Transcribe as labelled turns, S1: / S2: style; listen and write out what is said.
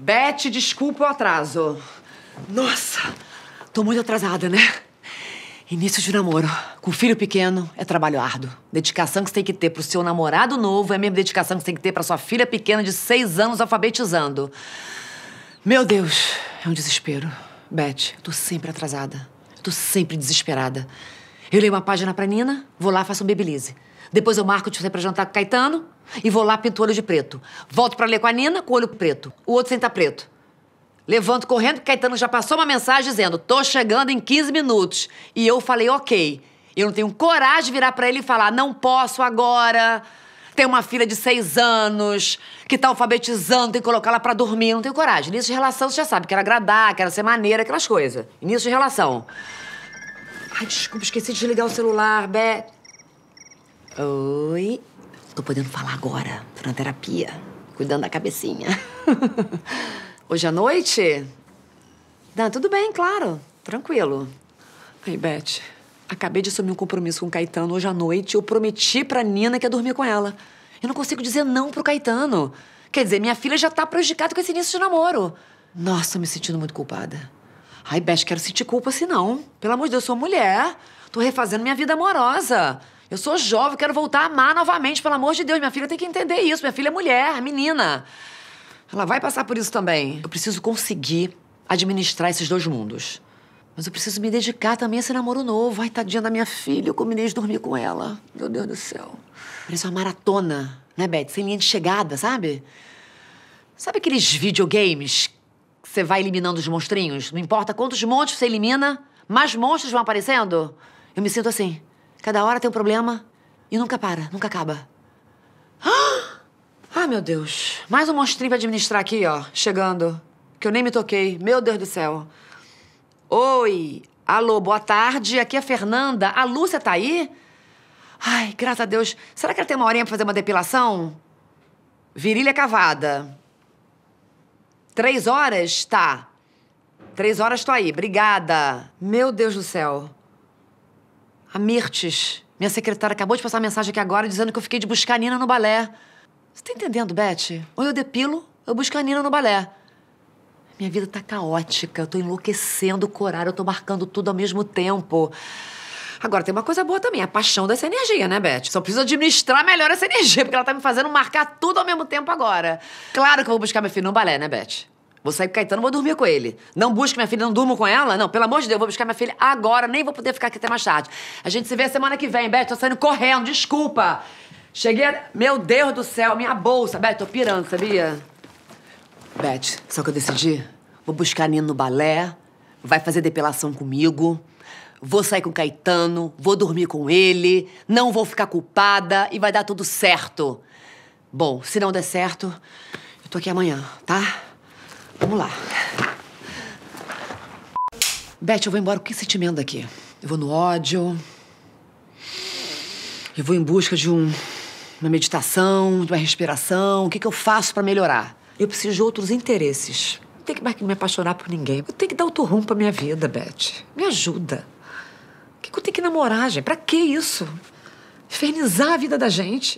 S1: Beth, desculpa o atraso. Nossa, tô muito atrasada, né? Início de namoro. Com filho pequeno é trabalho árduo. Dedicação que você tem que ter pro seu namorado novo é a mesma dedicação que você tem que ter pra sua filha pequena de seis anos alfabetizando. Meu Deus, é um desespero. Beth, eu tô sempre atrasada. Eu tô sempre desesperada. Eu leio uma página pra Nina, vou lá, faço um babyliss. Depois eu marco de você pra jantar com o Caetano, e vou lá, pinto o olho de preto. Volto para ler com a Nina, com o olho preto. O outro sem estar tá preto. Levanto correndo, porque Caetano já passou uma mensagem dizendo: tô chegando em 15 minutos. E eu falei: ok. Eu não tenho coragem de virar para ele e falar: não posso agora. Tem uma filha de seis anos que tá alfabetizando, tem que colocar ela pra dormir. não tenho coragem. Início de relação, você já sabe: quero agradar, quero ser maneira, aquelas coisas. Início de relação. Ai, desculpa, esqueci de desligar o celular, Bé. Oi. Tô podendo falar agora, tô na terapia, cuidando da cabecinha. Hoje à noite? Não, tudo bem, claro, tranquilo. Aí, Beth, acabei de assumir um compromisso com o Caetano hoje à noite. Eu prometi pra Nina que ia dormir com ela. Eu não consigo dizer não pro Caetano. Quer dizer, minha filha já tá prejudicada com esse início de namoro. Nossa, me sentindo muito culpada. Ai, Beth, quero sentir culpa assim não. Pelo amor de Deus, eu sou mulher. Tô refazendo minha vida amorosa. Eu sou jovem, quero voltar a amar novamente, pelo amor de Deus. Minha filha tem que entender isso. Minha filha é mulher, menina. Ela vai passar por isso também. Eu preciso conseguir administrar esses dois mundos. Mas eu preciso me dedicar também a esse namoro novo. Ai, tadinha da minha filha, eu combinei de dormir com ela. Meu Deus do céu. Parece uma maratona, né, Beth? Sem linha de chegada, sabe? Sabe aqueles videogames que você vai eliminando os monstrinhos? Não importa quantos monstros você elimina, mais monstros vão aparecendo? Eu me sinto assim. Cada hora tem um problema e nunca para, nunca acaba. Ah, meu Deus. Mais um monstrinho pra administrar aqui, ó. Chegando. Que eu nem me toquei. Meu Deus do céu. Oi. Alô, boa tarde. Aqui é a Fernanda. A Lúcia tá aí? Ai, graças a Deus. Será que ela tem uma horinha pra fazer uma depilação? Virilha cavada. Três horas? Tá. Três horas tô aí. Obrigada. Meu Deus do céu. A Mirtes, minha secretária, acabou de passar uma mensagem aqui agora dizendo que eu fiquei de buscar a Nina no balé. Você tá entendendo, Beth? Ou eu depilo, ou eu busco a Nina no balé. Minha vida tá caótica, eu tô enlouquecendo o horário, eu tô marcando tudo ao mesmo tempo. Agora, tem uma coisa boa também, a paixão dessa energia, né, Beth? Só preciso administrar melhor essa energia, porque ela tá me fazendo marcar tudo ao mesmo tempo agora. Claro que eu vou buscar meu filho no balé, né, Beth? Vou sair com o Caetano, vou dormir com ele. Não busque minha filha, não durmo com ela. Não, pelo amor de Deus, vou buscar minha filha agora. Nem vou poder ficar aqui até mais tarde. A gente se vê semana que vem, Beth. Tô saindo correndo, desculpa. Cheguei a... Meu Deus do céu, minha bolsa. Beth, tô pirando, sabia? Beth, só que eu decidi. Vou buscar a Nina no balé. Vai fazer depilação comigo. Vou sair com o Caetano. Vou dormir com ele. Não vou ficar culpada. E vai dar tudo certo. Bom, se não der certo, eu tô aqui amanhã, tá? Vamos lá. Beth, eu vou embora com que sentimento aqui? Eu vou no ódio. Eu vou em busca de um, uma meditação, de uma respiração. O que, que eu faço para melhorar? Eu preciso de outros interesses. Não tenho que mais que me apaixonar por ninguém. Eu tenho que dar outro rumo pra minha vida, Beth. Me ajuda. O que, que eu tenho que namorar, gente? Pra que isso? Infernizar a vida da gente.